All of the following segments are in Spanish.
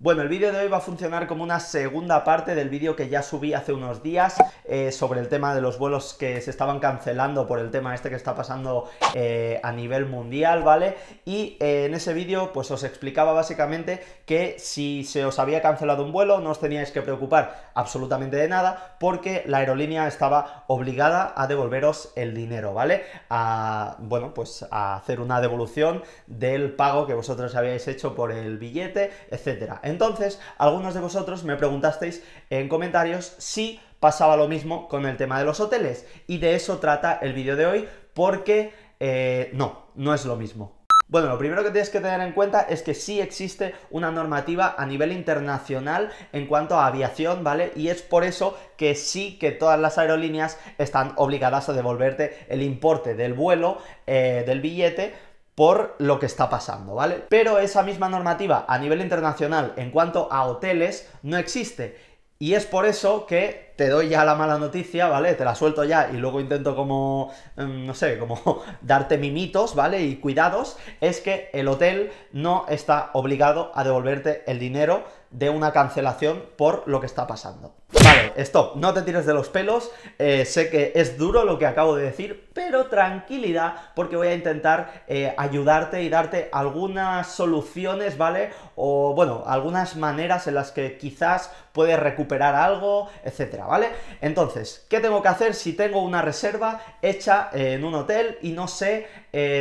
Bueno, el vídeo de hoy va a funcionar como una segunda parte del vídeo que ya subí hace unos días eh, sobre el tema de los vuelos que se estaban cancelando por el tema este que está pasando eh, a nivel mundial, ¿vale? Y eh, en ese vídeo pues os explicaba básicamente que si se os había cancelado un vuelo no os teníais que preocupar absolutamente de nada porque la aerolínea estaba obligada a devolveros el dinero, ¿vale? A, bueno, pues a hacer una devolución del pago que vosotros habíais hecho por el billete, etcétera. Entonces, algunos de vosotros me preguntasteis en comentarios si pasaba lo mismo con el tema de los hoteles. Y de eso trata el vídeo de hoy porque eh, no, no es lo mismo. Bueno, lo primero que tienes que tener en cuenta es que sí existe una normativa a nivel internacional en cuanto a aviación, ¿vale? Y es por eso que sí que todas las aerolíneas están obligadas a devolverte el importe del vuelo, eh, del billete, por lo que está pasando, ¿vale? Pero esa misma normativa a nivel internacional en cuanto a hoteles no existe. Y es por eso que te doy ya la mala noticia, ¿vale? Te la suelto ya y luego intento como, em, no sé, como darte mimitos, ¿vale? Y cuidados, es que el hotel no está obligado a devolverte el dinero de una cancelación por lo que está pasando stop, no te tires de los pelos, eh, sé que es duro lo que acabo de decir, pero tranquilidad porque voy a intentar eh, ayudarte y darte algunas soluciones, ¿vale? O bueno, algunas maneras en las que quizás puedes recuperar algo, etcétera, ¿vale? Entonces, ¿qué tengo que hacer si tengo una reserva hecha eh, en un hotel y no sé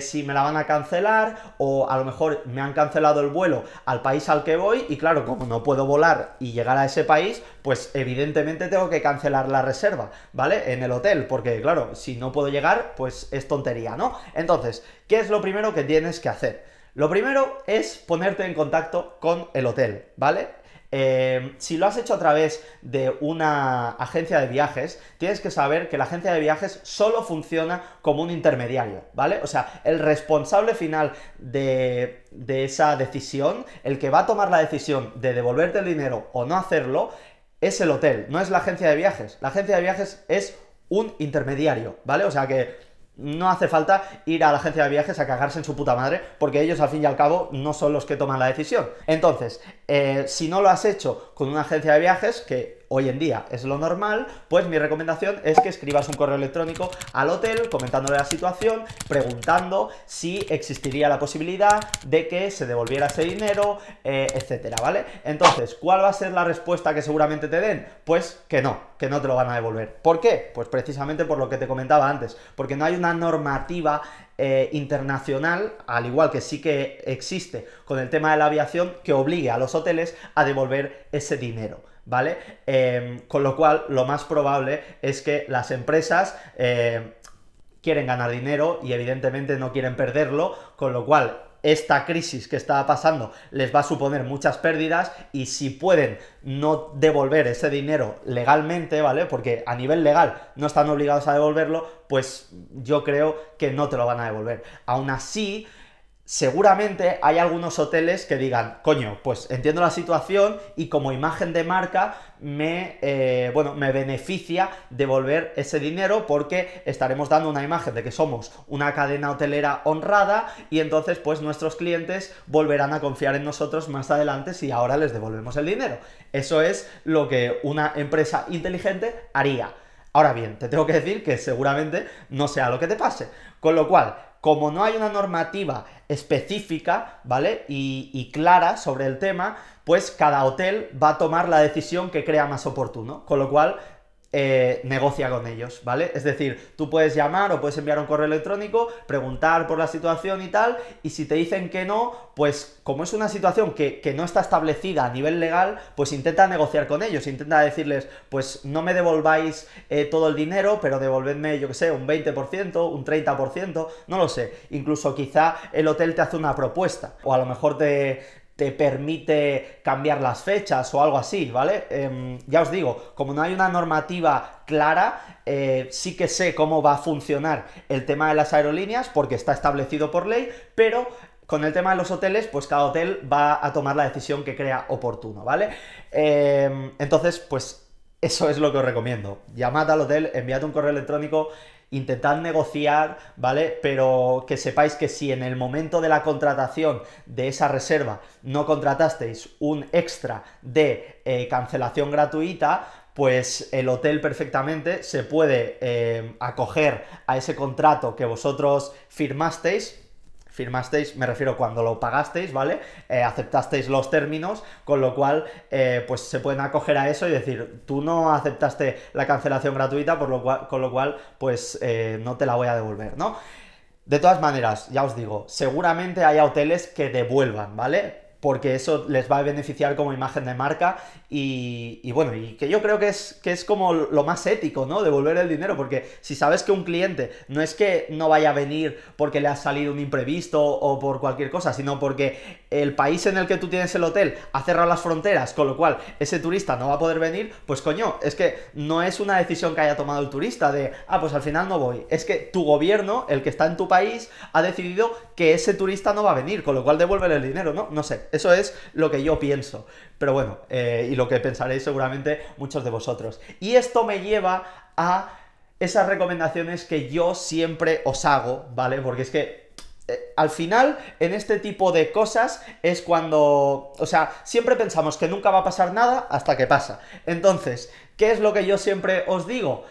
si me la van a cancelar o a lo mejor me han cancelado el vuelo al país al que voy y claro, como no puedo volar y llegar a ese país, pues evidentemente tengo que cancelar la reserva, ¿vale? En el hotel, porque claro, si no puedo llegar, pues es tontería, ¿no? Entonces, ¿qué es lo primero que tienes que hacer? Lo primero es ponerte en contacto con el hotel, ¿vale? Eh, si lo has hecho a través de una agencia de viajes, tienes que saber que la agencia de viajes solo funciona como un intermediario, ¿vale? O sea, el responsable final de, de esa decisión, el que va a tomar la decisión de devolverte el dinero o no hacerlo, es el hotel, no es la agencia de viajes. La agencia de viajes es un intermediario, ¿vale? O sea que no hace falta ir a la agencia de viajes a cagarse en su puta madre, porque ellos al fin y al cabo no son los que toman la decisión. Entonces, eh, si no lo has hecho con una agencia de viajes, que hoy en día es lo normal, pues mi recomendación es que escribas un correo electrónico al hotel comentándole la situación, preguntando si existiría la posibilidad de que se devolviera ese dinero, eh, etcétera, ¿vale? Entonces, ¿cuál va a ser la respuesta que seguramente te den? Pues que no, que no te lo van a devolver. ¿Por qué? Pues precisamente por lo que te comentaba antes, porque no hay una normativa eh, internacional, al igual que sí que existe con el tema de la aviación, que obligue a los hoteles a devolver ese dinero. ¿Vale? Em, con lo cual, lo más probable es que las empresas eh, quieren ganar dinero y evidentemente no quieren perderlo, con lo cual esta crisis que está pasando les va a suponer muchas pérdidas y si pueden no devolver ese dinero legalmente, ¿vale? Porque a nivel legal no están obligados a devolverlo, pues yo creo que no te lo van a devolver. Aún así, seguramente hay algunos hoteles que digan, coño, pues entiendo la situación y como imagen de marca me, eh, bueno, me beneficia devolver ese dinero porque estaremos dando una imagen de que somos una cadena hotelera honrada y entonces pues nuestros clientes volverán a confiar en nosotros más adelante si ahora les devolvemos el dinero. Eso es lo que una empresa inteligente haría. Ahora bien, te tengo que decir que seguramente no sea lo que te pase. Con lo cual, como no hay una normativa específica, ¿vale? Y, clara sobre el tema, pues cada hotel va a tomar la decisión que crea más oportuno, con lo cual eh, negocia con ellos, ¿vale? Es decir, tú puedes llamar o puedes enviar un correo electrónico, preguntar por la situación y tal, y si te dicen que no, pues como es una situación que, no está establecida a nivel legal, pues intenta negociar con ellos, intenta decirles, pues no me devolváis eh, todo el dinero, pero devolvedme, yo que sé, un 20%, un 30%, no lo sé. Incluso quizá el hotel te hace una propuesta, o a lo mejor te, te permite cambiar las fechas o algo así, ¿vale? Em, ya os digo, como no hay una normativa clara, eh, sí que sé cómo va a funcionar el tema de las aerolíneas porque está establecido por ley, pero con el tema de los hoteles, pues cada hotel va a tomar la decisión que crea oportuno, ¿vale? Em, entonces, pues eso es lo que os recomiendo. Llamad al hotel, enviad un correo electrónico intentad negociar, ¿vale? Pero que sepáis que si en el momento de la contratación de esa reserva no contratasteis un extra de eh, cancelación gratuita, pues el hotel perfectamente se puede eh, acoger a ese contrato que vosotros firmasteis firmasteis, me refiero cuando lo pagasteis, ¿vale? Eh, aceptasteis los términos, con lo cual eh, pues se pueden acoger a eso y decir, tú no aceptaste la cancelación gratuita, por lo cual, con lo cual pues eh, no te la voy a devolver, ¿no? De todas maneras, ya os digo, seguramente hay hoteles que devuelvan, ¿vale? porque eso les va a beneficiar como imagen de marca y, bueno, y que yo creo que es, que es como lo más ético, ¿no? Devolver el dinero, porque si sabes que un cliente no es que no vaya a venir porque le ha salido un imprevisto o por cualquier cosa, sino porque el país en el que tú tienes el hotel ha cerrado las fronteras, con lo cual ese turista no va a poder venir, pues coño, es que no es una decisión que haya tomado el turista de, ah, pues al final no voy, es que tu gobierno, el que está en tu país, ha decidido que ese turista no va a venir, con lo cual devuelve el dinero, ¿no? No sé, eso es lo que yo pienso. Pero bueno, eh, y lo que pensaréis seguramente muchos de vosotros. Y esto me lleva a esas recomendaciones que yo siempre os hago, ¿vale? Porque es que eh, al final, en este tipo de cosas es cuando, o sea, siempre pensamos que nunca va a pasar nada hasta que pasa. Entonces, ¿qué es lo que yo siempre os digo?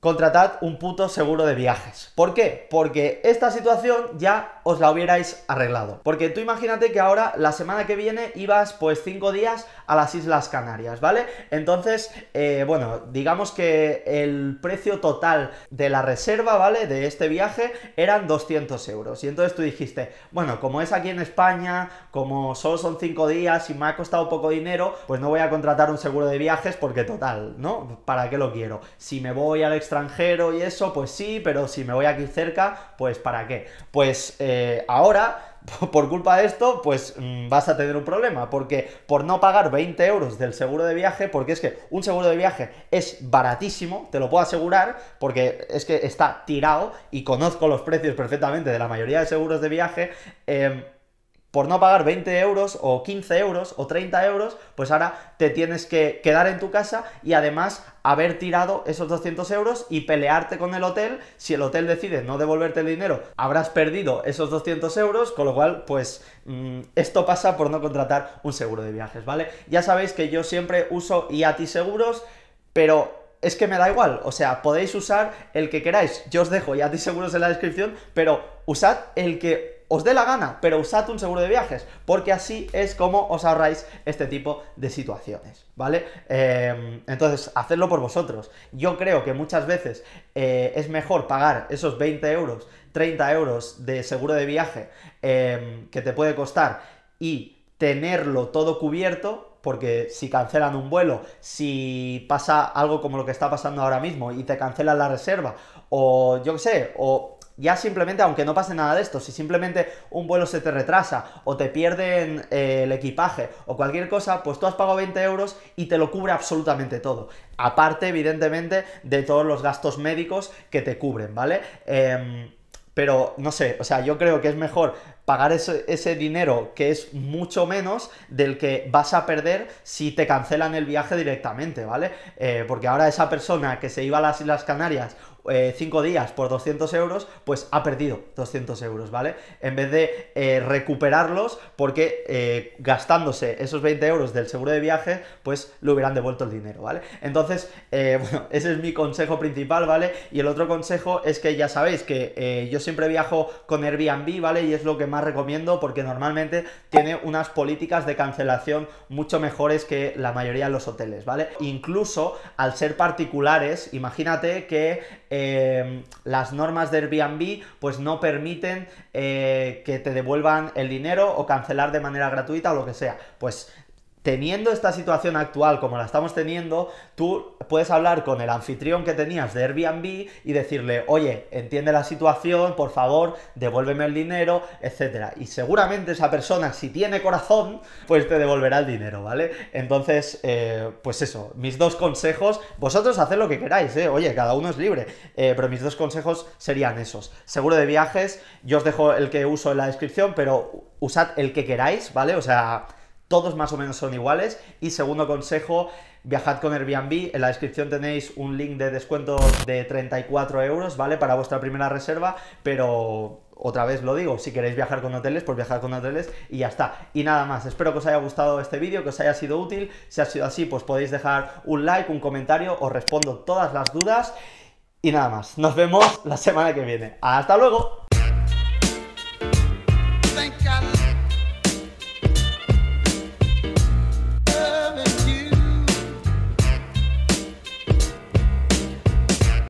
Contratad un puto seguro de viajes. ¿Por qué? Porque esta situación ya os la hubierais arreglado. Porque tú imagínate que ahora la semana que viene ibas pues 5 días a las Islas Canarias, ¿vale? Entonces, eh, bueno, digamos que el precio total de la reserva, ¿vale? De este viaje eran 200 euros. Y entonces tú dijiste, bueno, como es aquí en España, como solo son 5 días y me ha costado poco dinero, pues no voy a contratar un seguro de viajes porque total, ¿no? ¿Para qué lo quiero? Si me voy al extranjero y eso, pues sí, pero si me voy aquí cerca, pues ¿para qué? Pues... Eh, eh, ahora, por culpa de esto, pues mm, vas a tener un problema, porque por no pagar 20 euros del seguro de viaje, porque es que un seguro de viaje es baratísimo, te lo puedo asegurar, porque es que está tirado y conozco los precios perfectamente de la mayoría de seguros de viaje, em, por no pagar 20 euros o 15 euros o 30 euros, pues ahora te tienes que quedar en tu casa y además haber tirado esos 200 euros y pelearte con el hotel. Si el hotel decide no devolverte el dinero, habrás perdido esos 200 euros, con lo cual, pues mm, esto pasa por no contratar un seguro de viajes, ¿vale? Ya sabéis que yo siempre uso IATI Seguros, pero es que me da igual, o sea, podéis usar el que queráis. Yo os dejo IATI Seguros en la descripción, pero usad el que os dé la gana, pero usad un seguro de viajes, porque así es como os ahorráis este tipo de situaciones, ¿vale? Em, entonces, hacedlo por vosotros. Yo creo que muchas veces eh, es mejor pagar esos 20 euros, 30 euros de seguro de viaje em, que te puede costar y tenerlo todo cubierto porque si cancelan un vuelo, si pasa algo como lo que está pasando ahora mismo y te cancelan la reserva, o yo qué sé, o ya simplemente, aunque no pase nada de esto, si simplemente un vuelo se te retrasa o te pierden eh, el equipaje o cualquier cosa, pues tú has pagado 20 euros y te lo cubre absolutamente todo. Aparte, evidentemente, de todos los gastos médicos que te cubren, ¿vale? Em, pero no sé, o sea, yo creo que es mejor pagar ese, dinero que es mucho menos del que vas a perder si te cancelan el viaje directamente, ¿vale? Eh, porque ahora esa persona que se iba a las Islas Canarias 5 eh, días por 200 euros, pues ha perdido 200 euros, ¿vale? En vez de eh, recuperarlos porque eh, gastándose esos 20 euros del seguro de viaje, pues le hubieran devuelto el dinero, ¿vale? Entonces, bueno, ese es mi consejo principal, ¿vale? Y el otro consejo es que ya sabéis que yo siempre viajo con Airbnb, ¿vale? Y es lo que más recomiendo porque normalmente tiene unas políticas de cancelación mucho mejores que la mayoría de los hoteles, ¿vale? Incluso al ser particulares, imagínate que Em, las normas de Airbnb pues no permiten eh, que te devuelvan el dinero o cancelar de manera gratuita o lo que sea. Pues teniendo esta situación actual como la estamos teniendo, tú puedes hablar con el anfitrión que tenías de Airbnb y decirle, oye, entiende la situación, por favor, devuélveme el dinero, etc. Y seguramente esa persona, si tiene corazón, pues te devolverá el dinero, ¿vale? Entonces, eh, pues eso, mis dos consejos, vosotros haced lo que queráis, ¿eh? Oye, cada uno es libre, eh, pero mis dos consejos serían esos. Seguro de viajes, yo os dejo el que uso en la descripción, pero usad el que queráis, ¿vale? O sea todos más o menos son iguales. Y segundo consejo, viajad con Airbnb. En la descripción tenéis un link de descuento de 34 euros, ¿vale? Para vuestra primera reserva, pero otra vez lo digo, si queréis viajar con hoteles, pues viajar con hoteles y ya está. Y nada más, espero que os haya gustado este vídeo, que os haya sido útil. Si ha sido así, pues podéis dejar un like, un comentario, os respondo todas las dudas. Y nada más, nos vemos la semana que viene. ¡Hasta luego!